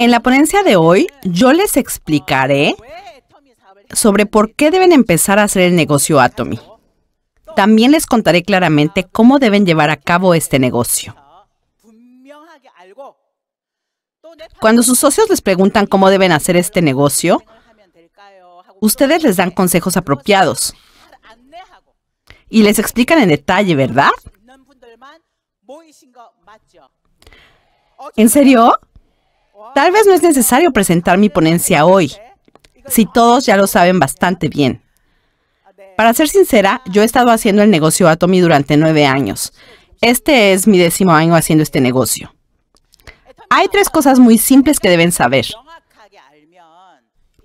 En la ponencia de hoy, yo les explicaré sobre por qué deben empezar a hacer el negocio Atomy. También les contaré claramente cómo deben llevar a cabo este negocio. Cuando sus socios les preguntan cómo deben hacer este negocio, ustedes les dan consejos apropiados y les explican en detalle, ¿verdad? ¿En serio? Tal vez no es necesario presentar mi ponencia hoy, si todos ya lo saben bastante bien. Para ser sincera, yo he estado haciendo el negocio Atomy durante nueve años. Este es mi décimo año haciendo este negocio. Hay tres cosas muy simples que deben saber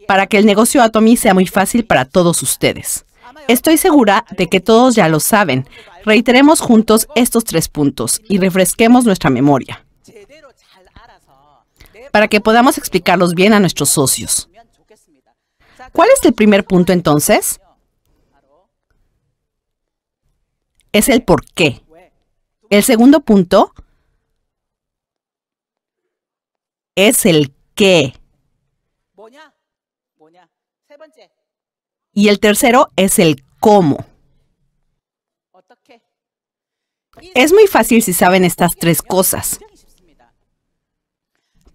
para que el negocio Atomy sea muy fácil para todos ustedes. Estoy segura de que todos ya lo saben. Reiteremos juntos estos tres puntos y refresquemos nuestra memoria para que podamos explicarlos bien a nuestros socios. ¿Cuál es el primer punto entonces? Es el por qué. El segundo punto es el qué. Y el tercero es el cómo. Es muy fácil si saben estas tres cosas.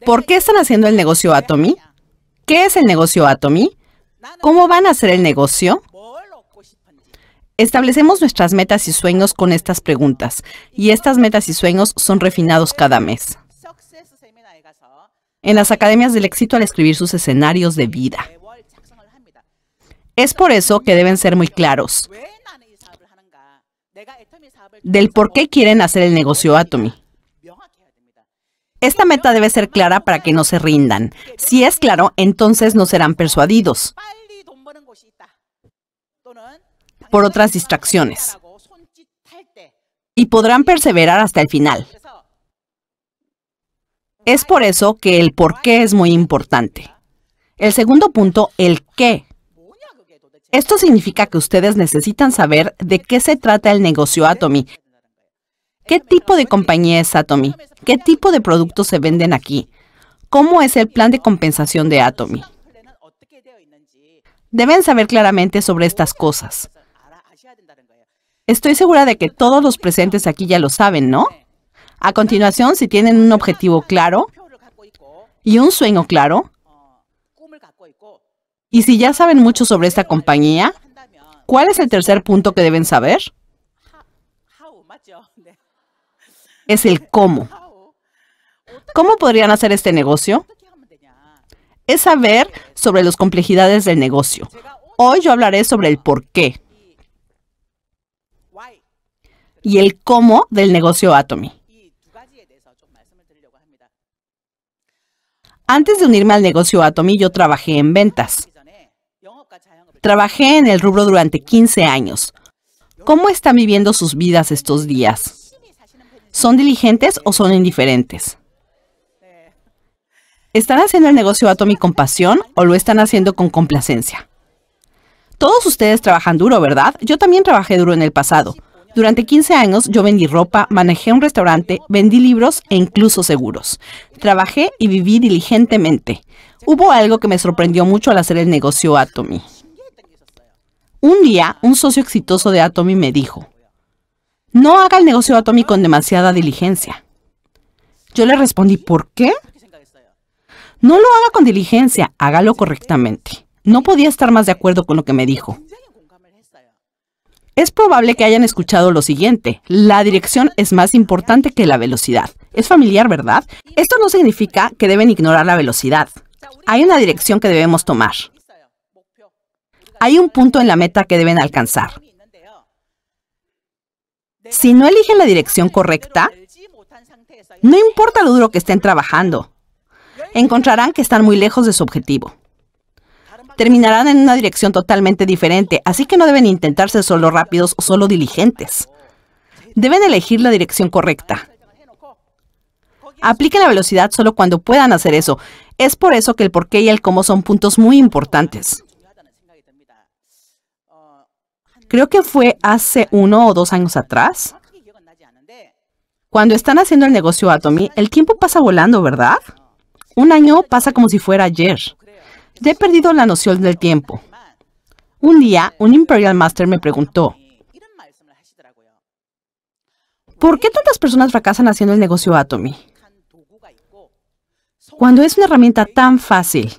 ¿Por qué están haciendo el negocio Atomy? ¿Qué es el negocio Atomy? ¿Cómo van a hacer el negocio? Establecemos nuestras metas y sueños con estas preguntas, y estas metas y sueños son refinados cada mes. En las academias del éxito al escribir sus escenarios de vida. Es por eso que deben ser muy claros del por qué quieren hacer el negocio Atomy. Esta meta debe ser clara para que no se rindan. Si es claro, entonces no serán persuadidos por otras distracciones y podrán perseverar hasta el final. Es por eso que el por qué es muy importante. El segundo punto, el qué. Esto significa que ustedes necesitan saber de qué se trata el negocio Atomy ¿Qué tipo de compañía es Atomy? ¿Qué tipo de productos se venden aquí? ¿Cómo es el plan de compensación de Atomy? Deben saber claramente sobre estas cosas. Estoy segura de que todos los presentes aquí ya lo saben, ¿no? A continuación, si tienen un objetivo claro y un sueño claro, y si ya saben mucho sobre esta compañía, ¿cuál es el tercer punto que deben saber? es el cómo. ¿Cómo podrían hacer este negocio? Es saber sobre las complejidades del negocio. Hoy yo hablaré sobre el por qué y el cómo del negocio Atomy. Antes de unirme al negocio Atomy, yo trabajé en ventas. Trabajé en el rubro durante 15 años. ¿Cómo están viviendo sus vidas estos días? ¿Son diligentes o son indiferentes? ¿Están haciendo el negocio Atomy con pasión o lo están haciendo con complacencia? Todos ustedes trabajan duro, ¿verdad? Yo también trabajé duro en el pasado. Durante 15 años yo vendí ropa, manejé un restaurante, vendí libros e incluso seguros. Trabajé y viví diligentemente. Hubo algo que me sorprendió mucho al hacer el negocio Atomy. Un día, un socio exitoso de Atomy me dijo, no haga el negocio atómico con demasiada diligencia. Yo le respondí, ¿por qué? No lo haga con diligencia, hágalo correctamente. No podía estar más de acuerdo con lo que me dijo. Es probable que hayan escuchado lo siguiente. La dirección es más importante que la velocidad. Es familiar, ¿verdad? Esto no significa que deben ignorar la velocidad. Hay una dirección que debemos tomar. Hay un punto en la meta que deben alcanzar. Si no eligen la dirección correcta, no importa lo duro que estén trabajando, encontrarán que están muy lejos de su objetivo. Terminarán en una dirección totalmente diferente, así que no deben intentarse solo rápidos o solo diligentes. Deben elegir la dirección correcta. Apliquen la velocidad solo cuando puedan hacer eso. Es por eso que el por qué y el cómo son puntos muy importantes creo que fue hace uno o dos años atrás. Cuando están haciendo el negocio Atomy, el tiempo pasa volando, ¿verdad? Un año pasa como si fuera ayer. Ya he perdido la noción del tiempo. Un día, un Imperial Master me preguntó, ¿por qué tantas personas fracasan haciendo el negocio Atomy? Cuando es una herramienta tan fácil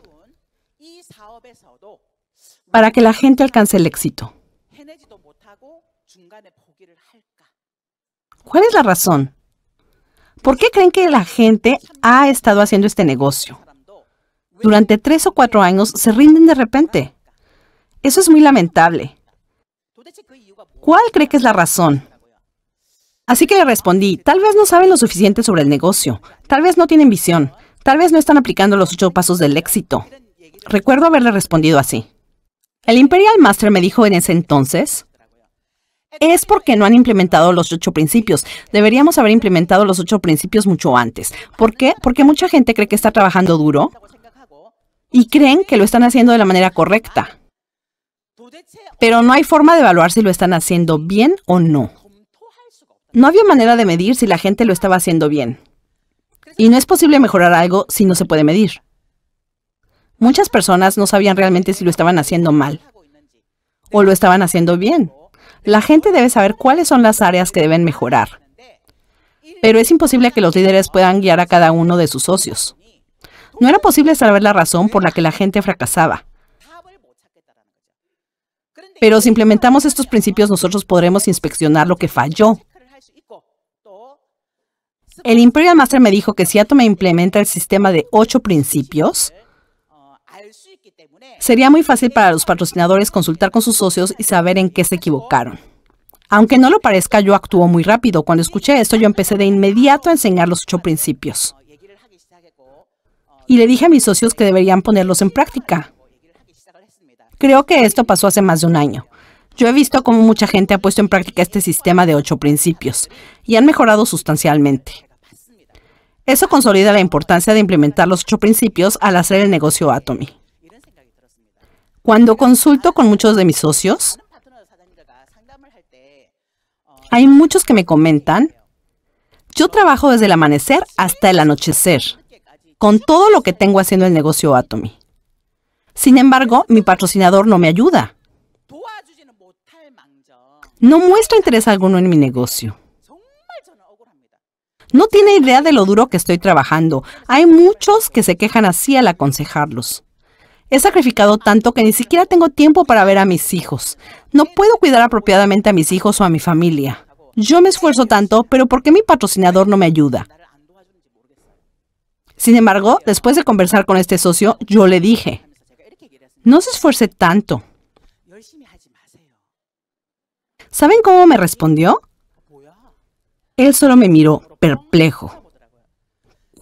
para que la gente alcance el éxito. ¿Cuál es la razón? ¿Por qué creen que la gente ha estado haciendo este negocio? Durante tres o cuatro años se rinden de repente. Eso es muy lamentable. ¿Cuál cree que es la razón? Así que le respondí, tal vez no saben lo suficiente sobre el negocio, tal vez no tienen visión, tal vez no están aplicando los ocho pasos del éxito. Recuerdo haberle respondido así. El Imperial Master me dijo en ese entonces, es porque no han implementado los ocho principios. Deberíamos haber implementado los ocho principios mucho antes. ¿Por qué? Porque mucha gente cree que está trabajando duro y creen que lo están haciendo de la manera correcta. Pero no hay forma de evaluar si lo están haciendo bien o no. No había manera de medir si la gente lo estaba haciendo bien. Y no es posible mejorar algo si no se puede medir. Muchas personas no sabían realmente si lo estaban haciendo mal o lo estaban haciendo bien. La gente debe saber cuáles son las áreas que deben mejorar. Pero es imposible que los líderes puedan guiar a cada uno de sus socios. No era posible saber la razón por la que la gente fracasaba. Pero si implementamos estos principios, nosotros podremos inspeccionar lo que falló. El Imperial Master me dijo que si Atom implementa el sistema de ocho principios, Sería muy fácil para los patrocinadores consultar con sus socios y saber en qué se equivocaron. Aunque no lo parezca, yo actuó muy rápido. Cuando escuché esto, yo empecé de inmediato a enseñar los ocho principios. Y le dije a mis socios que deberían ponerlos en práctica. Creo que esto pasó hace más de un año. Yo he visto cómo mucha gente ha puesto en práctica este sistema de ocho principios y han mejorado sustancialmente. Eso consolida la importancia de implementar los ocho principios al hacer el negocio Atomy. Cuando consulto con muchos de mis socios, hay muchos que me comentan, yo trabajo desde el amanecer hasta el anochecer, con todo lo que tengo haciendo el negocio Atomy. Sin embargo, mi patrocinador no me ayuda. No muestra interés alguno en mi negocio. No tiene idea de lo duro que estoy trabajando. Hay muchos que se quejan así al aconsejarlos. He sacrificado tanto que ni siquiera tengo tiempo para ver a mis hijos. No puedo cuidar apropiadamente a mis hijos o a mi familia. Yo me esfuerzo tanto, pero ¿por qué mi patrocinador no me ayuda? Sin embargo, después de conversar con este socio, yo le dije, no se esfuerce tanto. ¿Saben cómo me respondió? Él solo me miró perplejo.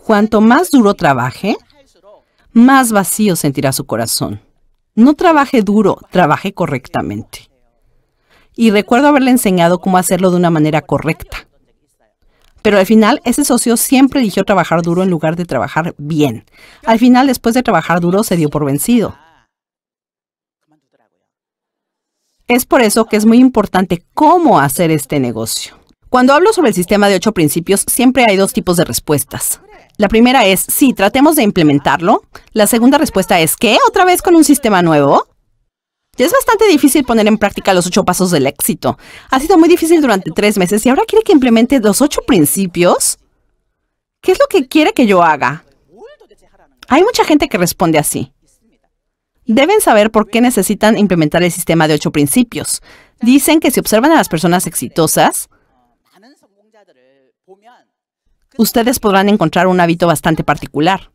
Cuanto más duro trabaje, más vacío sentirá su corazón. No trabaje duro, trabaje correctamente. Y recuerdo haberle enseñado cómo hacerlo de una manera correcta. Pero al final, ese socio siempre eligió trabajar duro en lugar de trabajar bien. Al final, después de trabajar duro, se dio por vencido. Es por eso que es muy importante cómo hacer este negocio. Cuando hablo sobre el sistema de ocho principios, siempre hay dos tipos de respuestas. La primera es, sí, tratemos de implementarlo. La segunda respuesta es, ¿qué? ¿Otra vez con un sistema nuevo? Ya es bastante difícil poner en práctica los ocho pasos del éxito. Ha sido muy difícil durante tres meses y ahora quiere que implemente los ocho principios. ¿Qué es lo que quiere que yo haga? Hay mucha gente que responde así. Deben saber por qué necesitan implementar el sistema de ocho principios. Dicen que si observan a las personas exitosas, ustedes podrán encontrar un hábito bastante particular.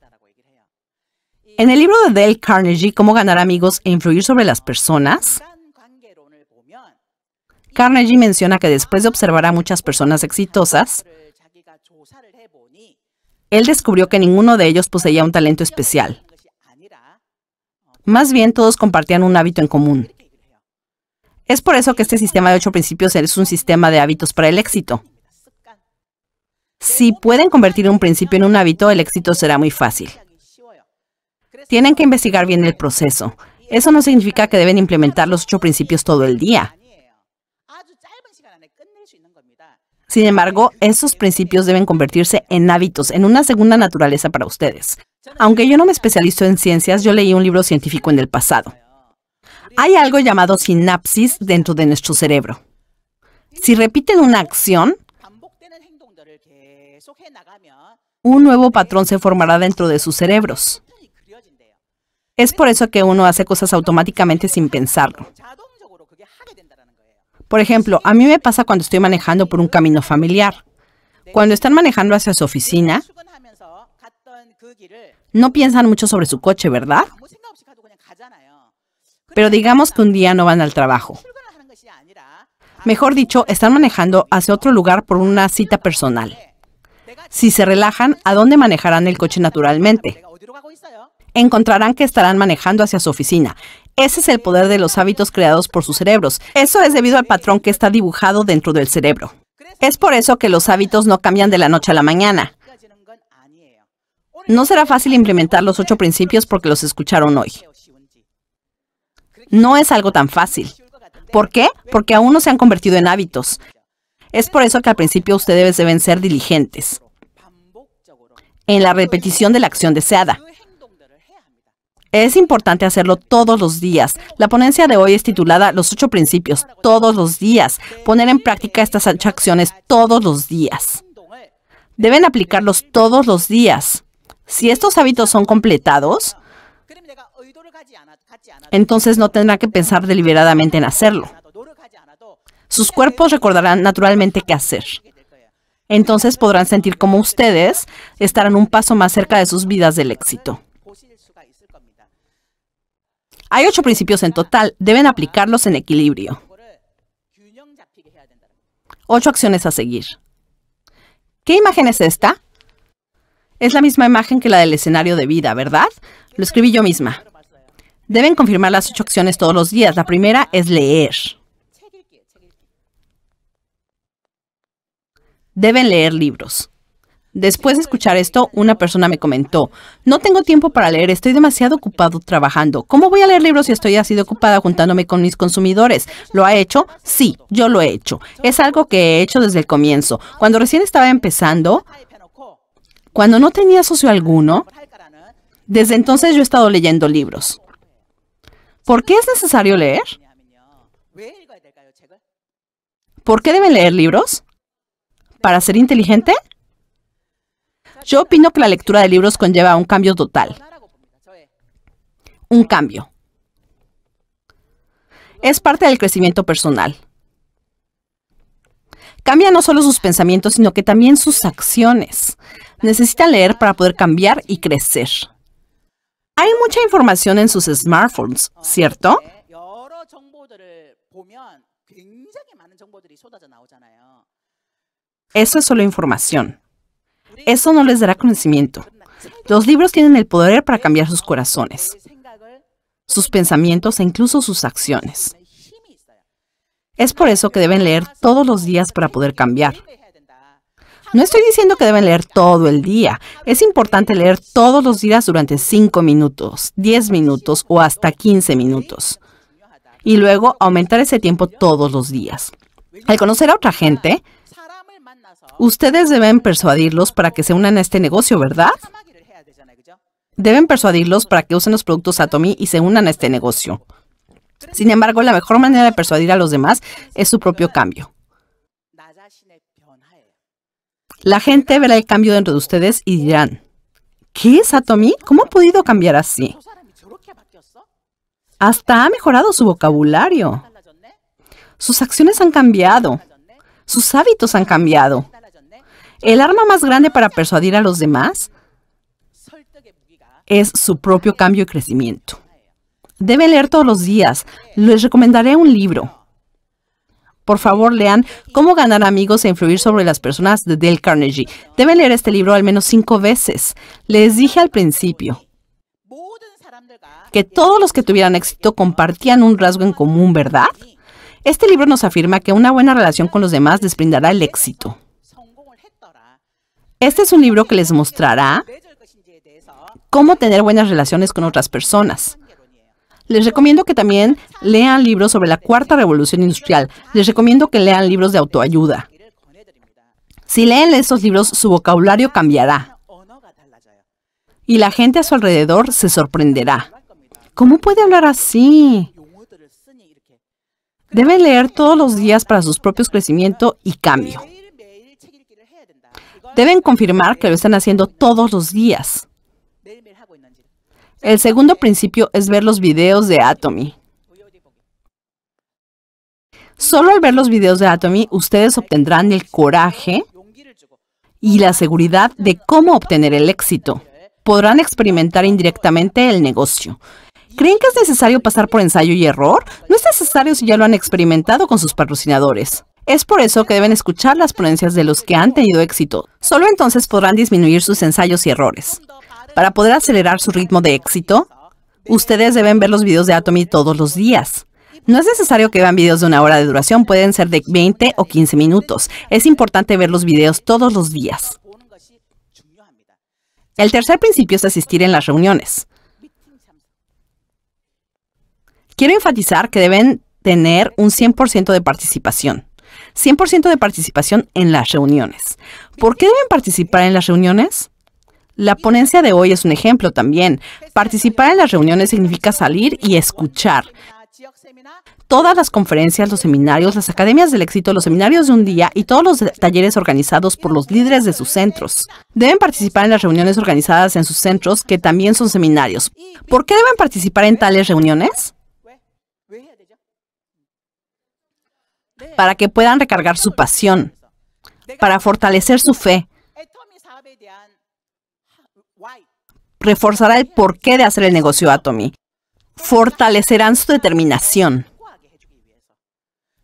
En el libro de Dale Carnegie, Cómo ganar amigos e influir sobre las personas, Carnegie menciona que después de observar a muchas personas exitosas, él descubrió que ninguno de ellos poseía un talento especial. Más bien todos compartían un hábito en común. Es por eso que este sistema de ocho principios es un sistema de hábitos para el éxito. Si pueden convertir un principio en un hábito, el éxito será muy fácil. Tienen que investigar bien el proceso. Eso no significa que deben implementar los ocho principios todo el día. Sin embargo, esos principios deben convertirse en hábitos, en una segunda naturaleza para ustedes. Aunque yo no me especializo en ciencias, yo leí un libro científico en el pasado. Hay algo llamado sinapsis dentro de nuestro cerebro. Si repiten una acción, un nuevo patrón se formará dentro de sus cerebros. Es por eso que uno hace cosas automáticamente sin pensarlo. Por ejemplo, a mí me pasa cuando estoy manejando por un camino familiar. Cuando están manejando hacia su oficina, no piensan mucho sobre su coche, ¿verdad? Pero digamos que un día no van al trabajo. Mejor dicho, están manejando hacia otro lugar por una cita personal. Si se relajan, ¿a dónde manejarán el coche naturalmente? Encontrarán que estarán manejando hacia su oficina. Ese es el poder de los hábitos creados por sus cerebros. Eso es debido al patrón que está dibujado dentro del cerebro. Es por eso que los hábitos no cambian de la noche a la mañana. No será fácil implementar los ocho principios porque los escucharon hoy. No es algo tan fácil. ¿Por qué? Porque aún no se han convertido en hábitos. Es por eso que al principio ustedes deben ser diligentes en la repetición de la acción deseada. Es importante hacerlo todos los días. La ponencia de hoy es titulada Los ocho principios, todos los días. Poner en práctica estas ocho acciones todos los días. Deben aplicarlos todos los días. Si estos hábitos son completados, entonces no tendrá que pensar deliberadamente en hacerlo. Sus cuerpos recordarán naturalmente qué hacer. Entonces podrán sentir como ustedes estarán un paso más cerca de sus vidas del éxito. Hay ocho principios en total, deben aplicarlos en equilibrio. Ocho acciones a seguir. ¿Qué imagen es esta? Es la misma imagen que la del escenario de vida, ¿verdad? Lo escribí yo misma. Deben confirmar las ocho acciones todos los días. La primera es leer. deben leer libros. Después de escuchar esto, una persona me comentó, no tengo tiempo para leer, estoy demasiado ocupado trabajando. ¿Cómo voy a leer libros si estoy así de ocupada juntándome con mis consumidores? ¿Lo ha hecho? Sí, yo lo he hecho. Es algo que he hecho desde el comienzo. Cuando recién estaba empezando, cuando no tenía socio alguno, desde entonces yo he estado leyendo libros. ¿Por qué es necesario leer? ¿Por qué deben leer libros? para ser inteligente? Yo opino que la lectura de libros conlleva un cambio total. Un cambio. Es parte del crecimiento personal. Cambia no solo sus pensamientos, sino que también sus acciones. Necesita leer para poder cambiar y crecer. Hay mucha información en sus smartphones, ¿cierto? Eso es solo información. Eso no les dará conocimiento. Los libros tienen el poder para cambiar sus corazones, sus pensamientos e incluso sus acciones. Es por eso que deben leer todos los días para poder cambiar. No estoy diciendo que deben leer todo el día. Es importante leer todos los días durante 5 minutos, 10 minutos o hasta 15 minutos. Y luego aumentar ese tiempo todos los días. Al conocer a otra gente, Ustedes deben persuadirlos para que se unan a este negocio, ¿verdad? Deben persuadirlos para que usen los productos Atomy y se unan a este negocio. Sin embargo, la mejor manera de persuadir a los demás es su propio cambio. La gente verá el cambio dentro de ustedes y dirán, ¿qué es Atomy? ¿Cómo ha podido cambiar así? Hasta ha mejorado su vocabulario. Sus acciones han cambiado. Sus hábitos han cambiado. El arma más grande para persuadir a los demás es su propio cambio y crecimiento. Debe leer todos los días. Les recomendaré un libro. Por favor, lean Cómo ganar amigos e influir sobre las personas de Dale Carnegie. Deben leer este libro al menos cinco veces. Les dije al principio que todos los que tuvieran éxito compartían un rasgo en común, ¿verdad? Este libro nos afirma que una buena relación con los demás les brindará el éxito. Este es un libro que les mostrará cómo tener buenas relaciones con otras personas. Les recomiendo que también lean libros sobre la cuarta revolución industrial. Les recomiendo que lean libros de autoayuda. Si leen estos libros, su vocabulario cambiará. Y la gente a su alrededor se sorprenderá. ¿Cómo puede hablar así? Deben leer todos los días para sus propios crecimiento y cambio. Deben confirmar que lo están haciendo todos los días. El segundo principio es ver los videos de Atomy. Solo al ver los videos de Atomy, ustedes obtendrán el coraje y la seguridad de cómo obtener el éxito. Podrán experimentar indirectamente el negocio. ¿Creen que es necesario pasar por ensayo y error? No es necesario si ya lo han experimentado con sus patrocinadores. Es por eso que deben escuchar las ponencias de los que han tenido éxito. Solo entonces podrán disminuir sus ensayos y errores. Para poder acelerar su ritmo de éxito, ustedes deben ver los videos de Atomy todos los días. No es necesario que vean videos de una hora de duración, pueden ser de 20 o 15 minutos. Es importante ver los videos todos los días. El tercer principio es asistir en las reuniones. Quiero enfatizar que deben tener un 100% de participación. 100% de participación en las reuniones. ¿Por qué deben participar en las reuniones? La ponencia de hoy es un ejemplo también. Participar en las reuniones significa salir y escuchar. Todas las conferencias, los seminarios, las academias del éxito, los seminarios de un día y todos los talleres organizados por los líderes de sus centros. Deben participar en las reuniones organizadas en sus centros, que también son seminarios. ¿Por qué deben participar en tales reuniones? para que puedan recargar su pasión, para fortalecer su fe, reforzará el porqué de hacer el negocio Atomy, fortalecerán su determinación.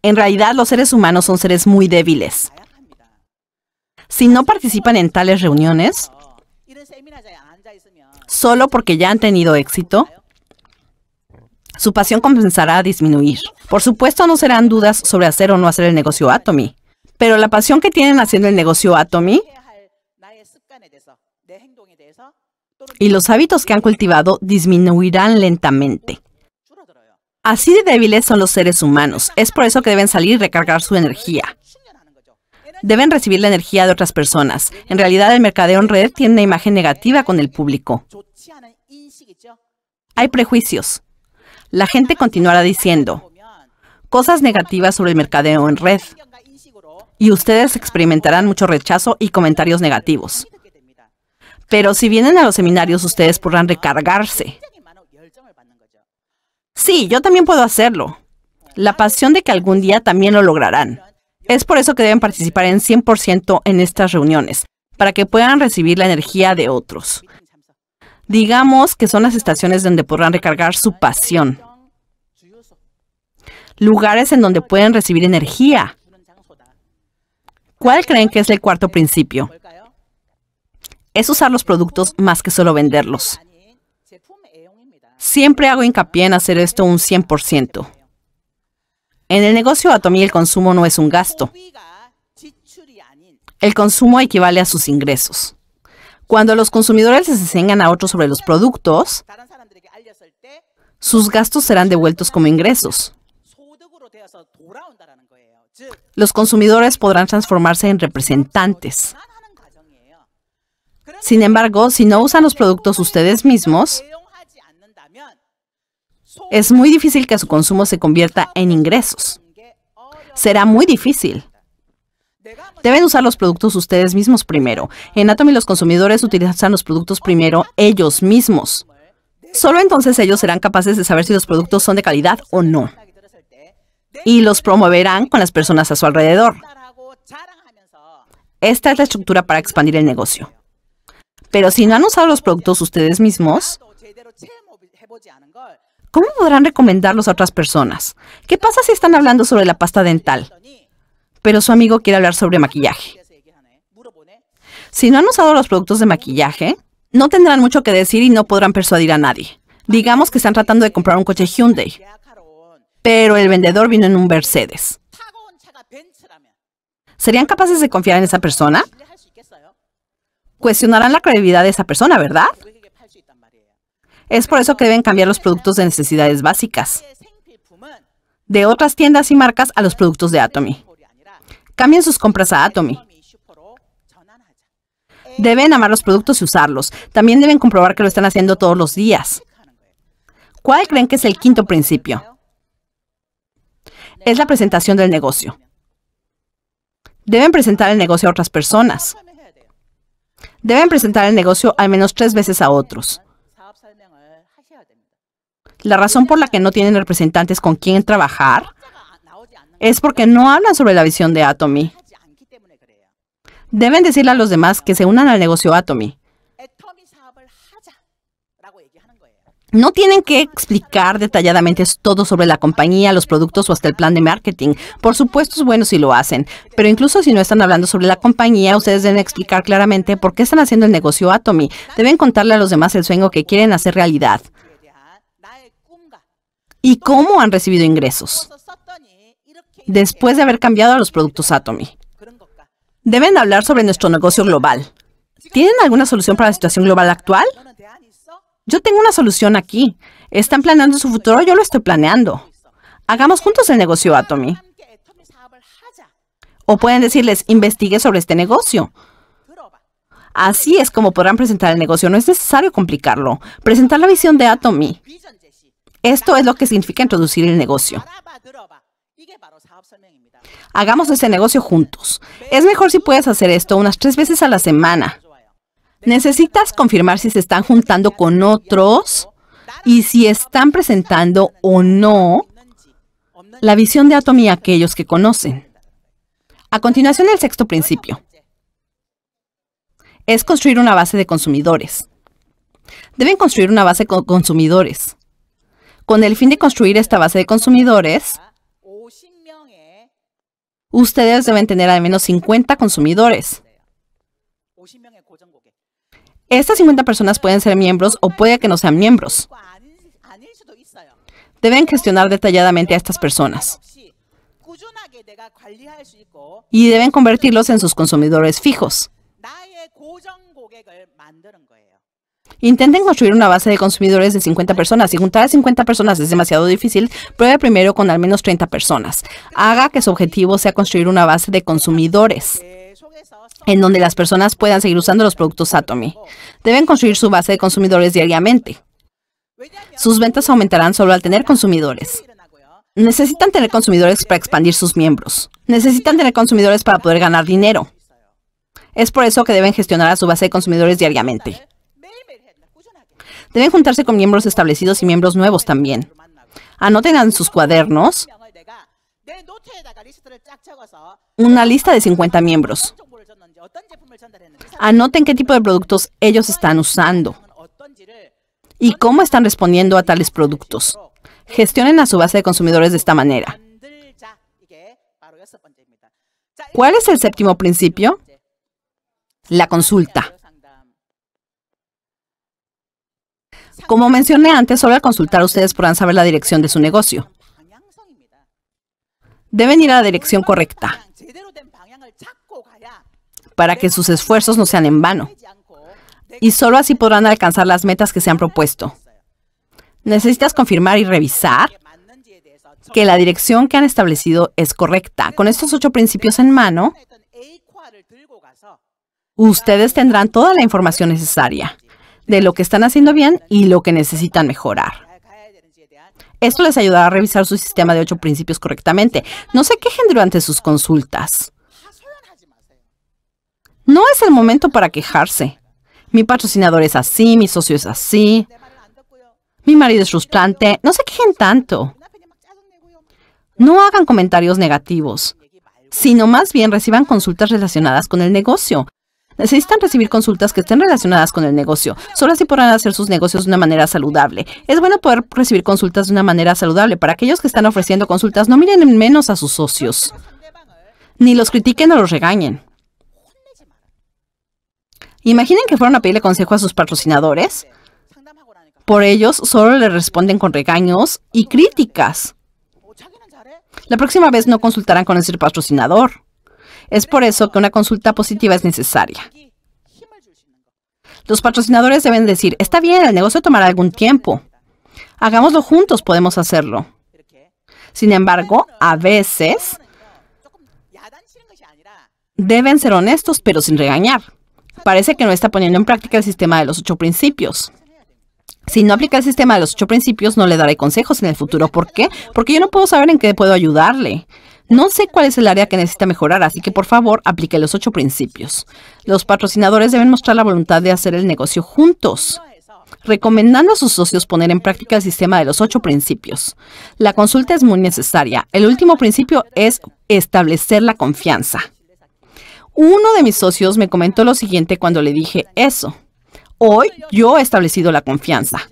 En realidad, los seres humanos son seres muy débiles. Si no participan en tales reuniones, solo porque ya han tenido éxito, su pasión comenzará a disminuir. Por supuesto no serán dudas sobre hacer o no hacer el negocio Atomy, pero la pasión que tienen haciendo el negocio Atomy y los hábitos que han cultivado disminuirán lentamente. Así de débiles son los seres humanos. Es por eso que deben salir y recargar su energía. Deben recibir la energía de otras personas. En realidad, el mercadeo en red tiene una imagen negativa con el público. Hay prejuicios la gente continuará diciendo cosas negativas sobre el mercadeo en red y ustedes experimentarán mucho rechazo y comentarios negativos. Pero si vienen a los seminarios, ustedes podrán recargarse. Sí, yo también puedo hacerlo. La pasión de que algún día también lo lograrán. Es por eso que deben participar en 100% en estas reuniones, para que puedan recibir la energía de otros. Digamos que son las estaciones donde podrán recargar su pasión. Lugares en donde pueden recibir energía. ¿Cuál creen que es el cuarto principio? Es usar los productos más que solo venderlos. Siempre hago hincapié en hacer esto un 100%. En el negocio Atomi el consumo no es un gasto. El consumo equivale a sus ingresos. Cuando los consumidores les enseñan a otros sobre los productos, sus gastos serán devueltos como ingresos. Los consumidores podrán transformarse en representantes. Sin embargo, si no usan los productos ustedes mismos, es muy difícil que su consumo se convierta en ingresos. Será muy difícil. Deben usar los productos ustedes mismos primero. En Atomy los consumidores utilizan los productos primero ellos mismos. Solo entonces ellos serán capaces de saber si los productos son de calidad o no. Y los promoverán con las personas a su alrededor. Esta es la estructura para expandir el negocio. Pero si no han usado los productos ustedes mismos, ¿cómo podrán recomendarlos a otras personas? ¿Qué pasa si están hablando sobre la pasta dental? pero su amigo quiere hablar sobre maquillaje. Si no han usado los productos de maquillaje, no tendrán mucho que decir y no podrán persuadir a nadie. Digamos que están tratando de comprar un coche Hyundai, pero el vendedor vino en un Mercedes. ¿Serían capaces de confiar en esa persona? Cuestionarán la credibilidad de esa persona, ¿verdad? Es por eso que deben cambiar los productos de necesidades básicas de otras tiendas y marcas a los productos de Atomy. Cambien sus compras a Atomy. Deben amar los productos y usarlos. También deben comprobar que lo están haciendo todos los días. ¿Cuál creen que es el quinto principio? Es la presentación del negocio. Deben presentar el negocio a otras personas. Deben presentar el negocio al menos tres veces a otros. La razón por la que no tienen representantes con quien trabajar es porque no hablan sobre la visión de Atomy. Deben decirle a los demás que se unan al negocio Atomy. No tienen que explicar detalladamente todo sobre la compañía, los productos o hasta el plan de marketing. Por supuesto es bueno si lo hacen, pero incluso si no están hablando sobre la compañía, ustedes deben explicar claramente por qué están haciendo el negocio Atomy. Deben contarle a los demás el sueño que quieren hacer realidad y cómo han recibido ingresos después de haber cambiado a los productos Atomy. Deben hablar sobre nuestro negocio global. ¿Tienen alguna solución para la situación global actual? Yo tengo una solución aquí. ¿Están planeando su futuro? Yo lo estoy planeando. Hagamos juntos el negocio Atomy. O pueden decirles, investigue sobre este negocio. Así es como podrán presentar el negocio. No es necesario complicarlo. Presentar la visión de Atomy. Esto es lo que significa introducir el negocio. Hagamos ese negocio juntos. Es mejor si puedes hacer esto unas tres veces a la semana. Necesitas confirmar si se están juntando con otros y si están presentando o no la visión de Atomy a aquellos que conocen. A continuación, el sexto principio es construir una base de consumidores. Deben construir una base de consumidores. Con el fin de construir esta base de consumidores, ustedes deben tener al menos 50 consumidores. Estas 50 personas pueden ser miembros o puede que no sean miembros. Deben gestionar detalladamente a estas personas y deben convertirlos en sus consumidores fijos. Intenten construir una base de consumidores de 50 personas. Si juntar a 50 personas es demasiado difícil, pruebe primero con al menos 30 personas. Haga que su objetivo sea construir una base de consumidores en donde las personas puedan seguir usando los productos Atomy. Deben construir su base de consumidores diariamente. Sus ventas aumentarán solo al tener consumidores. Necesitan tener consumidores para expandir sus miembros. Necesitan tener consumidores para poder ganar dinero. Es por eso que deben gestionar a su base de consumidores diariamente. Deben juntarse con miembros establecidos y miembros nuevos también. Anoten en sus cuadernos una lista de 50 miembros. Anoten qué tipo de productos ellos están usando y cómo están respondiendo a tales productos. Gestionen a su base de consumidores de esta manera. ¿Cuál es el séptimo principio? La consulta. Como mencioné antes, solo al consultar ustedes podrán saber la dirección de su negocio. Deben ir a la dirección correcta para que sus esfuerzos no sean en vano. Y solo así podrán alcanzar las metas que se han propuesto. Necesitas confirmar y revisar que la dirección que han establecido es correcta. Con estos ocho principios en mano, ustedes tendrán toda la información necesaria de lo que están haciendo bien y lo que necesitan mejorar. Esto les ayudará a revisar su sistema de ocho principios correctamente. No se quejen durante sus consultas. No es el momento para quejarse. Mi patrocinador es así, mi socio es así, mi marido es frustrante. No se quejen tanto. No hagan comentarios negativos, sino más bien reciban consultas relacionadas con el negocio necesitan recibir consultas que estén relacionadas con el negocio. Solo así podrán hacer sus negocios de una manera saludable. Es bueno poder recibir consultas de una manera saludable. Para aquellos que están ofreciendo consultas, no miren menos a sus socios. Ni los critiquen o los regañen. Imaginen que fueron a pedirle consejo a sus patrocinadores. Por ellos solo le responden con regaños y críticas. La próxima vez no consultarán con ese patrocinador. Es por eso que una consulta positiva es necesaria. Los patrocinadores deben decir, está bien, el negocio tomará algún tiempo. Hagámoslo juntos, podemos hacerlo. Sin embargo, a veces deben ser honestos, pero sin regañar. Parece que no está poniendo en práctica el sistema de los ocho principios. Si no aplica el sistema de los ocho principios, no le daré consejos en el futuro. ¿Por qué? Porque yo no puedo saber en qué puedo ayudarle. No sé cuál es el área que necesita mejorar, así que por favor aplique los ocho principios. Los patrocinadores deben mostrar la voluntad de hacer el negocio juntos recomendando a sus socios poner en práctica el sistema de los ocho principios. La consulta es muy necesaria. El último principio es establecer la confianza. Uno de mis socios me comentó lo siguiente cuando le dije eso. Hoy yo he establecido la confianza.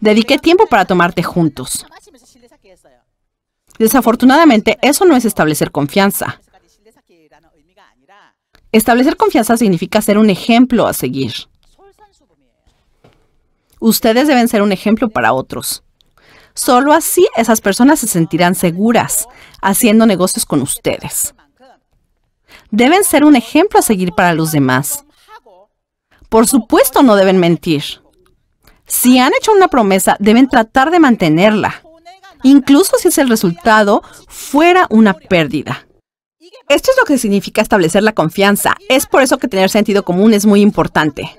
Dediqué tiempo para tomarte juntos. Desafortunadamente, eso no es establecer confianza. Establecer confianza significa ser un ejemplo a seguir. Ustedes deben ser un ejemplo para otros. Solo así esas personas se sentirán seguras haciendo negocios con ustedes. Deben ser un ejemplo a seguir para los demás. Por supuesto no deben mentir. Si han hecho una promesa, deben tratar de mantenerla incluso si es el resultado fuera una pérdida. Esto es lo que significa establecer la confianza. Es por eso que tener sentido común es muy importante.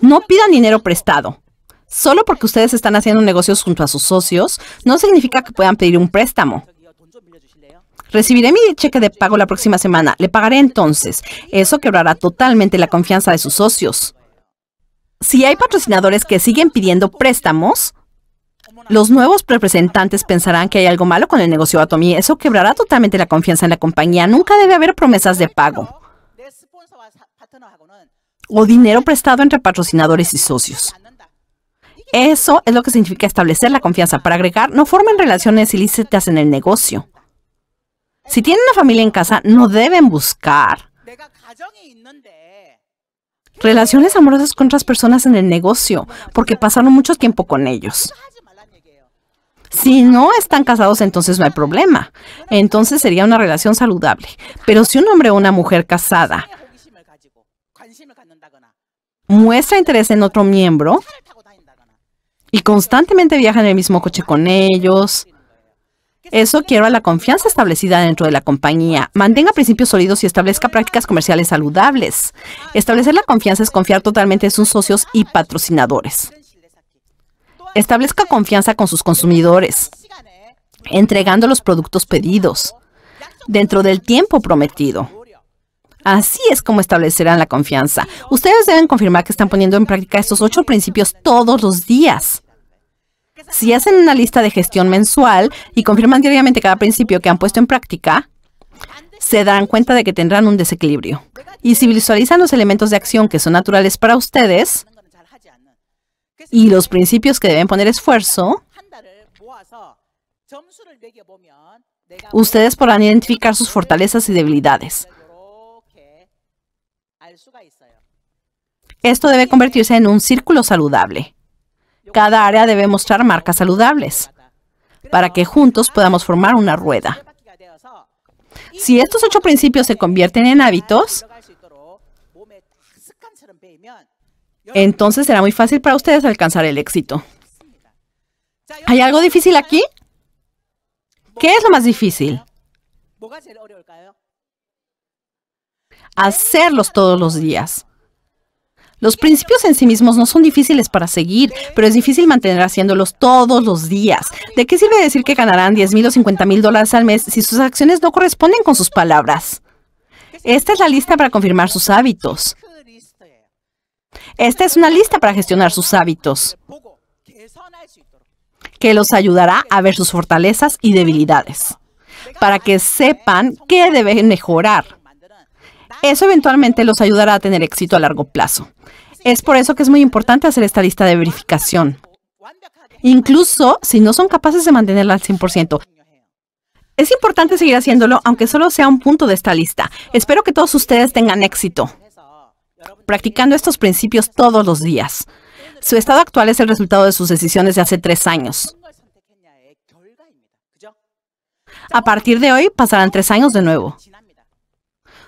No pidan dinero prestado. Solo porque ustedes están haciendo negocios junto a sus socios, no significa que puedan pedir un préstamo. Recibiré mi cheque de pago la próxima semana. Le pagaré entonces. Eso quebrará totalmente la confianza de sus socios. Si hay patrocinadores que siguen pidiendo préstamos, los nuevos representantes pensarán que hay algo malo con el negocio de Atomy. eso quebrará totalmente la confianza en la compañía. Nunca debe haber promesas de pago o dinero prestado entre patrocinadores y socios. Eso es lo que significa establecer la confianza. Para agregar, no formen relaciones ilícitas en el negocio. Si tienen una familia en casa, no deben buscar relaciones amorosas con otras personas en el negocio, porque pasaron mucho tiempo con ellos. Si no están casados, entonces no hay problema. Entonces sería una relación saludable. Pero si un hombre o una mujer casada muestra interés en otro miembro y constantemente viaja en el mismo coche con ellos, eso quiero la confianza establecida dentro de la compañía. Mantenga principios sólidos y establezca prácticas comerciales saludables. Establecer la confianza es confiar totalmente en sus socios y patrocinadores. Establezca confianza con sus consumidores, entregando los productos pedidos dentro del tiempo prometido. Así es como establecerán la confianza. Ustedes deben confirmar que están poniendo en práctica estos ocho principios todos los días. Si hacen una lista de gestión mensual y confirman diariamente cada principio que han puesto en práctica, se darán cuenta de que tendrán un desequilibrio. Y si visualizan los elementos de acción que son naturales para ustedes, y los principios que deben poner esfuerzo, ustedes podrán identificar sus fortalezas y debilidades. Esto debe convertirse en un círculo saludable. Cada área debe mostrar marcas saludables para que juntos podamos formar una rueda. Si estos ocho principios se convierten en hábitos, entonces será muy fácil para ustedes alcanzar el éxito. ¿Hay algo difícil aquí? ¿Qué es lo más difícil? Hacerlos todos los días. Los principios en sí mismos no son difíciles para seguir, pero es difícil mantener haciéndolos todos los días. ¿De qué sirve decir que ganarán 10 mil o 50 mil dólares al mes si sus acciones no corresponden con sus palabras? Esta es la lista para confirmar sus hábitos. Esta es una lista para gestionar sus hábitos que los ayudará a ver sus fortalezas y debilidades, para que sepan qué deben mejorar. Eso eventualmente los ayudará a tener éxito a largo plazo. Es por eso que es muy importante hacer esta lista de verificación, incluso si no son capaces de mantenerla al 100%. Es importante seguir haciéndolo, aunque solo sea un punto de esta lista. Espero que todos ustedes tengan éxito practicando estos principios todos los días. Su estado actual es el resultado de sus decisiones de hace tres años. A partir de hoy pasarán tres años de nuevo.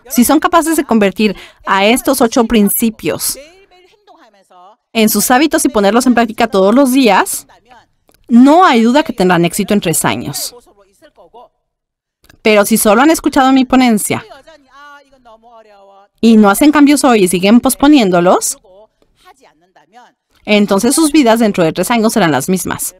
Si son capaces de convertir a estos ocho principios en sus hábitos y ponerlos en práctica todos los días, no hay duda que tendrán éxito en tres años. Pero si solo han escuchado mi ponencia y no hacen cambios hoy y siguen posponiéndolos, entonces sus vidas dentro de tres años serán las mismas.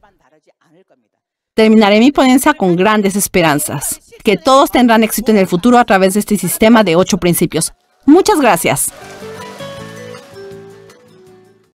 Terminaré mi ponencia con grandes esperanzas, que todos tendrán éxito en el futuro a través de este sistema de ocho principios. Muchas gracias.